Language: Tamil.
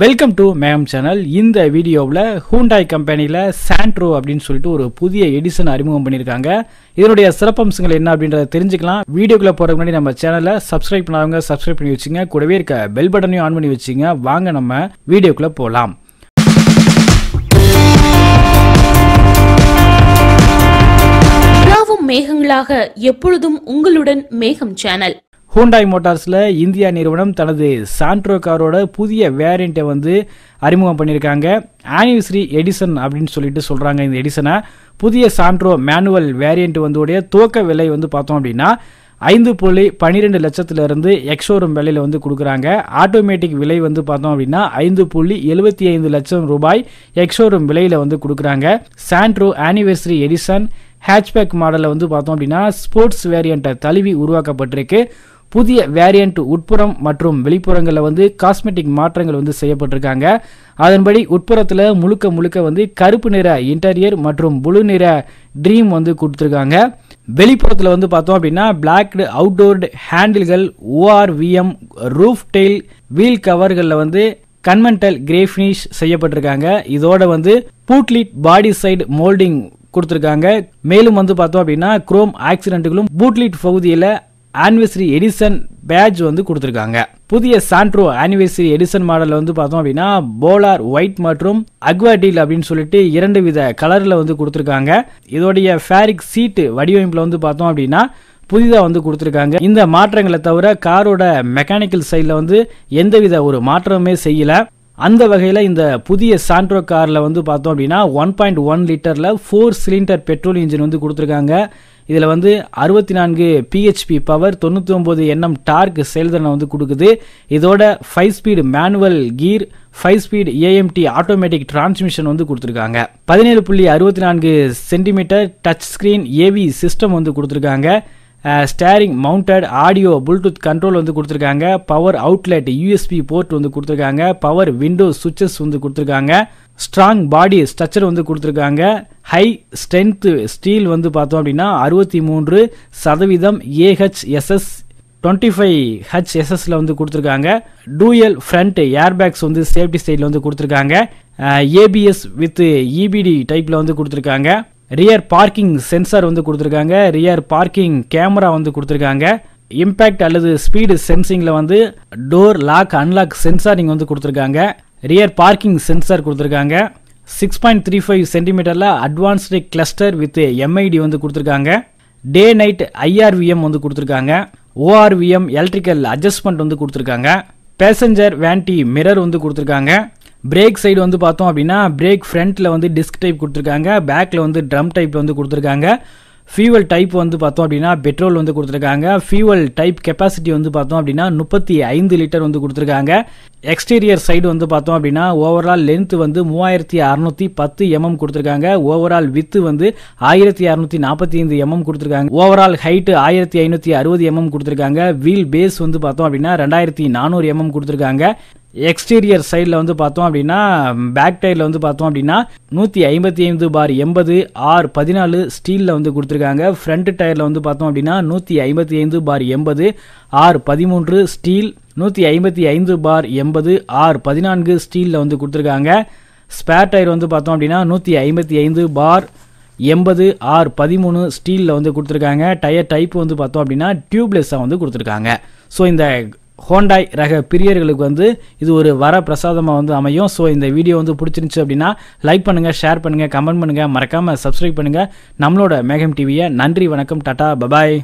வெல்கம் டு மேம் சேனல் இந்த வீடியோவில் ஹூண்டாய் கம்பெனியில் சாண்ட்ரோ அப்படின்னு சொல்லிட்டு ஒரு புதிய எடிஷன் அறிமுகம் பண்ணியிருக்காங்க இதனுடைய சிறப்பம்சங்கள் என்ன அப்படின்றத தெரிஞ்சுக்கலாம் வீடியோக்குள்ளே போகிற முன்னாடி நம்ம சேனலை சப்ஸ்கிரைப் பண்ணாதவங்க சப்ஸ்கிரைப் பண்ணி வச்சுங்க கூடவே இருக்க பெல் பட்டனையும் ஆன் பண்ணி வச்சுங்க வாங்க நம்ம வீடியோக்குள்ளே போகலாம் மேகங்களாக எப்பொழுதும் உங்களுடன் மேகம் சேனல் ஹூண்டாய் மோட்டார்ஸில் இந்தியா நிறுவனம் தனது சாண்ட்ரோ காரோட புதிய வேரியண்ட்டை வந்து அறிமுகம் பண்ணியிருக்காங்க ஆனிவர்சரி எடிசன் அப்படின்னு சொல்லிட்டு சொல்கிறாங்க இந்த எடிசனை புதிய சாண்ட்ரோ மேனுவல் வேரியண்ட் வந்து உடைய துவக்க விலை வந்து பார்த்தோம் அப்படின்னா ஐந்து புள்ளி பன்னிரெண்டு லட்சத்திலிருந்து எக்ஸோரூம் விலையில் வந்து கொடுக்குறாங்க ஆட்டோமேட்டிக் விலை வந்து பார்த்தோம் அப்படின்னா ஐந்து புள்ளி எழுபத்தி ஐந்து லட்சம் ரூபாய் எக்ஸோரூம் விலையில் வந்து கொடுக்குறாங்க சாண்ட்ரோ ஆனிவர்சரி எடிசன் ஹேட்ச்பேக் மாடலில் வந்து பார்த்தோம் அப்படின்னா ஸ்போர்ட்ஸ் வேரியண்ட்டை தழுவி உருவாக்கப்பட்டிருக்கு புதிய வேரியன்ட் உட்புறம் மற்றும் வெளிப்புறங்களில் வந்து காஸ்மெட்டிக் மாற்றங்கள் வந்து செய்யப்பட்டிருக்காங்க அதன்படி உட்புறத்தில் முழுக்க முழுக்க வந்து கருப்பு நிற இன்டீரியர் மற்றும் புழு நிற ட்ரீம் வந்து கொடுத்துருக்காங்க வெளிப்புறத்தில் வந்து பார்த்தோம் அப்படின்னா பிளாக்டு அவுட்டோர்டு ஹேண்டில்கள் ஓஆர்விஎம் ரூஃப் டெயில் வீல் கவர்களில் வந்து கன்வென்டல் கிரே ஃபினிஷ் செய்யப்பட்டிருக்காங்க இதோட வந்து பூட்லிட் பாடி சைடு மோல்டிங் கொடுத்துருக்காங்க மேலும் வந்து பார்த்தோம் அப்படின்னா குரோம் ஆக்சிடென்ட்டுகளும் பூட்லிட் பகுதியில் ஆனிவர்சரி எடிசன் பேட்ச் வந்து கொடுத்துருக்காங்க புதிய சாண்ட்ரோ ஆனிவர்சரி எடிசன் மாடலில் வந்து பார்த்தோம் அப்படின்னா போலார் ஒயிட் மற்றும் அக்வாடில் அப்படின்னு சொல்லிட்டு இரண்டு வித கலரில் வந்து கொடுத்துருக்காங்க இதோடைய ஃபேரிக் சீட்டு வடிவமைப்பில் வந்து பார்த்தோம் அப்படின்னா புதிதாக வந்து கொடுத்துருக்காங்க இந்த மாற்றங்களை தவிர காரோட மெக்கானிக்கல் சைடில் வந்து எந்தவித ஒரு மாற்றமே செய்யலை அந்த வகையில் இந்த புதிய சாண்ட்ரோ காரில் வந்து பார்த்தோம் அப்படின்னா ஒன் பாயிண்ட் ஒன் லிட்டரில் ஃபோர் சிலிண்டர் பெட்ரோல் இன்ஜின் வந்து கொடுத்துருக்காங்க இதில் வந்து அறுபத்தி நான்கு பிஹெச்பி பவர் தொண்ணூற்றி ஒம்பது எண்ணம் டார்க் செயல்திறனை வந்து கொடுக்குது இதோட five speed manual gear five speed AMT automatic transmission வந்து கொடுத்துருக்காங்க பதினேழு புள்ளி அறுபத்தி நான்கு centimetre touch screen AV system வந்து கொடுத்துருக்காங்க steering mounted audio Bluetooth control வந்து கொடுத்துருக்காங்க பவர் அவுட்லெட் யூஎஸ்பி போர்ட் வந்து கொடுத்துருக்காங்க பவர் விண்டோ சுவிச்சஸ் வந்து கொடுத்துருக்காங்க ஸ்ட்ராங் பாடி ஸ்ட்ரக்சர் வந்து கொடுத்துருக்காங்க ஹை ஸ்ட்ரென்த்து ஸ்டீல் வந்து பார்த்தோம் அப்படின்னா அறுபத்தி மூன்று சதவீதம் ஏஹெச்எஸ்எஸ் டுவெண்ட்டி ஃபைவ் ஹச் எஸ்எஸ்ல வந்து கொடுத்துருக்காங்க டூயல் ஃப்ரண்ட் ஏர்பேக்ஸ் வந்து சேஃப்டி சைடில் வந்து கொடுத்துருக்காங்க ஏபிஎஸ் வித் இபிடி டைப்பில் e வந்து கொடுத்துருக்காங்க ரியர் பார்க்கிங் சென்சார் வந்து கொடுத்துருக்காங்க ரியர் பார்க்கிங் கேமரா வந்து கொடுத்துருக்காங்க இம்பேக்ட் அல்லது ஸ்பீடு சென்சிங்கில் வந்து டோர் லாக் அன்லாக் சென்சாரிங் வந்து கொடுத்துருக்காங்க ரியர் பார்க்கிங் சென்சார் கொடுத்துருக்காங்க சிக்ஸ் பாயிண்ட் த்ரீ ஃபைவ் சென்டிமீட்டரில் அட்வான்ஸ்டு கிளஸ்டர் வித் எம்ஐடி வந்து கொடுத்துருக்காங்க டே நைட் ஐஆர்விஎம் வந்து கொடுத்துருக்காங்க ஓஆர்விஎம் எலக்ட்ரிக்கல் அட்ஜஸ்ட்மெண்ட் வந்து கொடுத்துருக்காங்க பேசஞ்சர் வேண்டி மிரர் வந்து கொடுத்துருக்காங்க பிரேக் சைடு வந்து பார்த்தோம் அப்படின்னா பிரேக் ஃப்ரண்ட்டில் வந்து டிஸ்க் டைப் கொடுத்துருக்காங்க பேக்கில் வந்து ட்ரம் டைப்பில் வந்து கொடுத்துருக்காங்க ஃபியூவல் டைப் வந்து பார்த்தோம் அப்படின்னா பெட்ரோல் வந்து கொடுத்துருக்காங்க ஃபியூவல் டைப் கெப்பாசிட்டி வந்து பார்த்தோம் அப்படின்னா முப்பத்தி ஐந்து லிட்டர் வந்து கொடுத்துருக்காங்க எக்ஸ்டீரியர் சைடு வந்து பார்த்தோம் அப்படின்னா ஓவரால் லென்த் வந்து மூவாயிரத்தி அறநூற்றி பத்து எம்எம் கொடுத்துருக்காங்க ஓவரால் வித்து வந்து ஆயிரத்தி அறநூற்றி நாற்பத்தி ஐந்து எம்எம் கொடுத்துருக்காங்க ஓவரால் ஹைட்டு ஆயிரத்தி ஐநூற்றி அறுபது எம்எம் கொடுத்துருக்காங்க வீல் பேஸ் வந்து பார்த்தோம் அப்படின்னா ரெண்டாயிரத்தி நானூறு எம்எம் கொடுத்துருக்காங்க எக்ஸ்டீரியர் சைடில் வந்து பார்த்தோம் அப்படின்னா பேக் டைரில் வந்து பார்த்தோம் அப்படின்னா நூற்றி ஐம்பத்தி ஐந்து பார் எண்பது ஆர் பதினாலு ஸ்டீலில் வந்து கொடுத்துருக்காங்க ஃப்ரண்ட் டயரில் வந்து பார்த்தோம் அப்படின்னா நூற்றி ஐம்பத்தி ஐந்து பார் எண்பது ஆர் பதிமூன்று ஸ்டீல் நூற்றி ஐம்பத்தி ஐந்து பார் எண்பது ஆர் பதினான்கு ஸ்டீலில் வந்து கொடுத்துருக்காங்க ஸ்பேர் டயர் வந்து பார்த்தோம் அப்படின்னா நூற்றி ஐம்பத்தி ஐந்து பார் எண்பது ஆர் பதிமூணு ஸ்டீலில் வந்து கொடுத்துருக்காங்க டயர் டைப் வந்து பார்த்தோம் அப்படின்னா டியூப்லெஸ்ஸாக வந்து கொடுத்துருக்காங்க ஸோ இந்த ஹோண்டாய் ரக பிரியர்களுக்கு வந்து இது ஒரு வர பிரசாதமாக வந்து அமையும் ஸோ இந்த வீடியோ வந்து பிடிச்சிருந்துச்சு அப்படின்னா லைக் பண்ணுங்கள் ஷேர் பண்ணுங்கள் கமெண்ட் பண்ணுங்கள் மறக்காமல் சப்ஸ்கிரைப் பண்ணுங்கள் நம்மளோட மேகம் டிவியை நன்றி வணக்கம் டாட்டா பபாய்